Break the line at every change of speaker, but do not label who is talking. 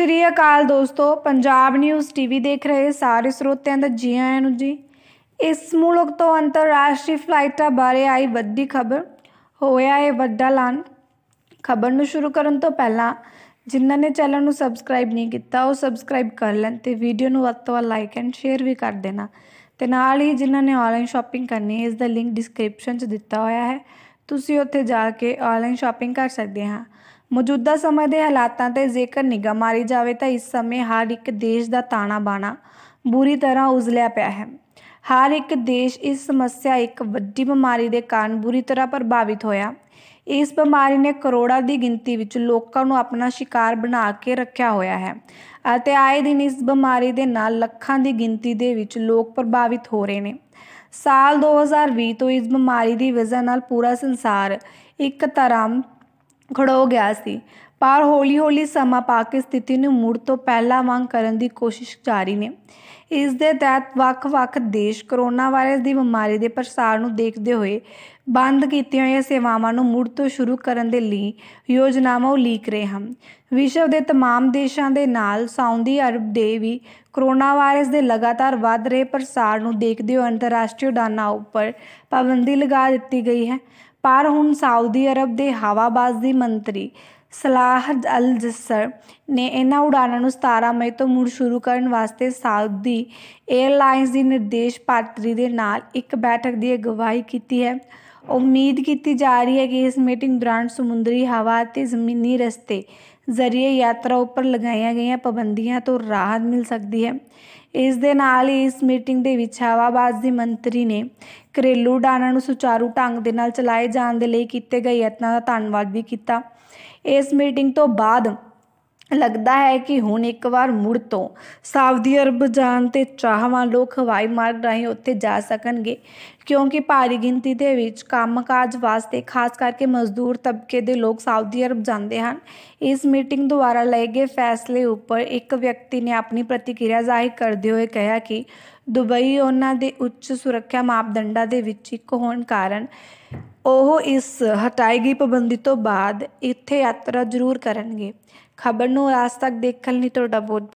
ਸ਼੍ਰੀ ਅਕਾਲ ਦੋਸਤੋ Punjab news TV ਦੇਖ ਰਹੇ ਸਾਰੇ ਸਰੋਤਿਆਂ ਦਾ ਜੀ ਆਇਆਂ ਨੂੰ ਜੀ ਇਸ ਮੁਲਕ ਤੋਂ ਅੰਤਰਰਾਸ਼ਟਰੀ ਫਲਾਈਟਾਂ ਬਾਰੇ ਆਈ ਵੱਡੀ ਖਬਰ ਹੋਇਆ ਹੈ ਵੱਡਾ ਲਾਂ ਖਬਰ ਨੂੰ ਸ਼ੁਰੂ ਕਰਨ ਤੋਂ ਪਹਿਲਾਂ ਜਿਨ੍ਹਾਂ ਨੇ ਚੈਨਲ ਨੂੰ ਸਬਸਕ੍ਰਾਈਬ ਨਹੀਂ ਕੀਤਾ ਉਹ ਸਬਸਕ੍ਰਾਈਬ ਕਰ ਲੈਣ ਤੇ ਵੀਡੀਓ ਨੂੰ ਵੱਧ ਤੋਂ ਵੱਧ ਲਾਈਕ ਐਂਡ ਸ਼ੇਅਰ ਵੀ ਕਰ ਦੇਣਾ ਤੇ ਨਾਲ ਹੀ ਜਿਨ੍ਹਾਂ ਨੇ ਆਨਲਾਈਨ ਸ਼ਾਪਿੰਗ ਕਰਨੀ ਹੈ ਇਸ ਦਾ ਲਿੰਕ ਡਿਸਕ੍ਰਿਪਸ਼ਨ 'ਚ ਦਿੱਤਾ ਹੋਇਆ ਹੈ ਤੁਸੀਂ ਉੱਥੇ ਜਾ ਕੇ ਆਨਲਾਈਨ ਸ਼ਾਪਿੰਗ ਕਰ ਸਕਦੇ ਹਾਂ ਮੌਜੂਦਾ ਸਮੇਂ ਦੇ ਹਾਲਾਤਾਂ ਤੇ ਜੇਕਰ ਨਿਗਾਹ ਮਾਰੀ ਜਾਵੇ ਤਾਂ ਇਸ ਸਮੇਂ ਹਰ ਇੱਕ ਦੇਸ਼ ਦਾ ਤਾਣਾ ਬਾਣਾ ਬੁਰੀ ਤਰ੍ਹਾਂ ਉਜਲਿਆ ਪਿਆ ਹੈ ਹਰ ਇੱਕ ਦੇਸ਼ ਇਸ ਸਮੱਸਿਆ ਇੱਕ ਵੱਡੀ ਬਿਮਾਰੀ ਦੇ ਕਾਰਨ ਬੁਰੀ ਤਰ੍ਹਾਂ ਪ੍ਰਭਾਵਿਤ ਹੋਇਆ ਇਸ ਬਿਮਾਰੀ ਨੇ ਕਰੋੜਾਂ ਦੀ ਗਿਣਤੀ ਵਿੱਚ ਲੋਕਾਂ ਨੂੰ ਆਪਣਾ ਸ਼ਿਕਾਰ ਬਣਾ ਕੇ ਰੱਖਿਆ ਹੋਇਆ ਹੈ ਅਤੇ ਆਏ ਦਿਨ ਇਸ ਬਿਮਾਰੀ ਦੇ ਨਾਲ ਲੱਖਾਂ ਦੀ ਗਿਣਤੀ ਦੇ ਵਿੱਚ ਲੋਕ ਪ੍ਰਭਾਵਿਤ ਹੋ ਰਹੇ ਨੇ ਸਾਲ 2020 ਤੋਂ ਇਸ ਬਿਮਾਰੀ ਦੀ ਵਜ੍ਹਾ ਨਾਲ ਪੂਰਾ ਸੰਸਾਰ ਇੱਕ ਤਰ੍ਹਾਂ ਖੜੋ ਗਿਆ ਸੀ ਪਰ ਹੌਲੀ-ਹੌਲੀ ਸਮਾਂ ਪਾ ਕੇ ਸਥਿਤੀ ਨੂੰ ਮੁੜ ਤੋਂ ਪਹਿਲਾਂ ਵਾਂਗ ਕਰਨ ਦੀ ਕੋਸ਼ਿਸ਼ ਜਾਰੀ ਨੇ ਇਸ ਦੇ ਤਹਿਤ ਵੱਖ-ਵੱਖ ਦੇਸ਼ ਕਰੋਨਾ ਵਾਇਰਸ ਦੀ ਬਿਮਾਰੀ ਦੇ ਪ੍ਰਸਾਰ ਨੂੰ ਦੇਖਦੇ ਹੋਏ ਬੰਦ ਕੀਤੀਆਂ ਹੋਈਆਂ ਸੇਵਾਵਾਂ ਨੂੰ ਮੁੜ ਤੋਂ ਸ਼ੁਰੂ ਕਰਨ ਦੇ ਲਈ ਯੋਜਨਾਵਾਂ ਉਲੀਕ ਰਹੇ ਹਨ ਵਿਸ਼ਵ ਦੇ तमाम ਦੇਸ਼ਾਂ ਦੇ ਨਾਲ ਸਾਊਦੀ ਅਰਬ ਦੇ ਵੀ ਕਰੋਨਾ ਵਾਇਰਸ ਦੇ ਲਗਾਤਾਰ ਵੱਧ ਰਹੇ ਪ੍ਰਸਾਰ ਨੂੰ ਦੇਖਦੇ ਹੋਏ ਅੰਤਰਰਾਸ਼ਟਰੀ ਉਡਾਨਾਂ ਉੱਪਰ ਪਾਬੰਦੀ ਲਗਾ ਦਿੱਤੀ ਗਈ ਹੈ ਪਰ ਹੁਣ ਸਾਊਦੀ ਅਰਬ ਦੇ ਹਵਾਬਾਜ਼ ਦੀ ਮੰਤਰੀ ਸਲਾਹ ਅਲ ਜਸਰ ਨੇ ਇਹਨਾਂ ਉਡਾਣਾਂ ਨੂੰ 17 ਮਈ ਤੋਂ ਮੁੜ ਸ਼ੁਰੂ ਕਰਨ ਵਾਸਤੇ ਸਾਊਦੀ 에ਅਰਲਾਈਨਸ ਦੀ ਨਿਰਦੇਸ਼ ਪਾਤਰੀ ਦੇ ਨਾਲ ਇੱਕ ਬੈਠਕ ਦੀ ਅਗਵਾਈ ਕੀਤੀ ਹੈ ਉਮੀਦ ਕੀਤੀ ਜਾ ਰਹੀ ਹੈ ਕਿ ਇਸ ਮੀਟਿੰਗ ਦੌਰਾਨ ਸਮੁੰਦਰੀ ਹਵਾ ਅਤੇ ਜ਼ਮੀਨੀ ਰਸਤੇ ਜ਼ਰੀਏ ਯਾਤਰਾ ਉੱਪਰ ਲਗਾਈਆਂ ਗਈਆਂ ਪਾਬੰਦੀਆਂ ਤੋਂ ਰਾਹਤ ਮਿਲ ਸਕਦੀ ਹੈ ਇਸ ਦੇ ਨਾਲ ਹੀ ਇਸ ਮੀਟਿੰਗ ਦੇ ਵਿੱਚ ਹਵਾਬਾਜ਼ ਦੀ ਮੰਤਰੀ ਨੇ ਕਰੇਲੂ ਡਾਣਾ ਨੂੰ ਸੁਚਾਰੂ ਢੰਗ ਦੇ ਨਾਲ ਚਲਾਏ ਜਾਣ ਦੇ ਲਈ ਕੀਤੇ ਗਏ ਯਤਨਾਂ ਦਾ ਧੰਨਵਾਦ ਵੀ ਕੀਤਾ ਇਸ ਮੀਟਿੰਗ ਤੋਂ ਬਾਅਦ ਲੱਗਦਾ ਹੈ ਕਿ ਹੁਣ ਇੱਕ ਵਾਰ ਮੁੜ ਤੋਂ ਸਾਊਦੀ ਅਰਬ ਜਾਣ ਤੇ ਚਾਹਵਾਂ ਲੋਕ ਹਵਾਈ ਮਾਰਗ ਰਾਹੀਂ ਉੱਥੇ ਜਾ ਸਕਣਗੇ ਕਿਉਂਕਿ ਭਾਰੀ ਗਿਣਤੀ ਦੇ ਵਿੱਚ ਕੰਮਕਾਜ ਵਾਸਤੇ ਖਾਸ ਕਰਕੇ ਮਜ਼ਦੂਰ ਤਬਕੇ ਦੇ ਲੋਕ ਸਾਊਦੀ ਅਰਬ ਜਾਂਦੇ ਹਨ ਇਸ ਮੀਟਿੰਗ ਦੁਆਰਾ ਲਏ ਗਏ ਫੈਸਲੇ ਉੱਪਰ ਇੱਕ ਵਿਅਕਤੀ ਨੇ ਆਪਣੀ ਪ੍ਰਤੀਕਿਰਿਆ ਜ਼ਾਹਿਰ ਕਰਦੇ ਹੋਏ ਕਿਹਾ ਕਿ ਦੁਬਈ ਉਹਨਾਂ ਦੇ ਉੱਚ ਸੁਰੱਖਿਆ ਮਾਪਦੰਡਾਂ ਦੇ ਵਿੱਚ ਇੱਕ ਹੋਣ ਕਾਰਨ ਉਹ ਇਸ ਹਟਾਈ ਗਈ ਪਾਬੰਦੀ ਤੋਂ ਬਾਅਦ ਇੱਥੇ ਯਾਤਰਾ ਜ਼ਰੂਰ ਕਰਨਗੇ ਖਬਰ ਨੂੰ ਆਜ ਤੱਕ ਦੇਖਣ ਲਈ ਤੁਹਾਡਾ ਬਹੁਤ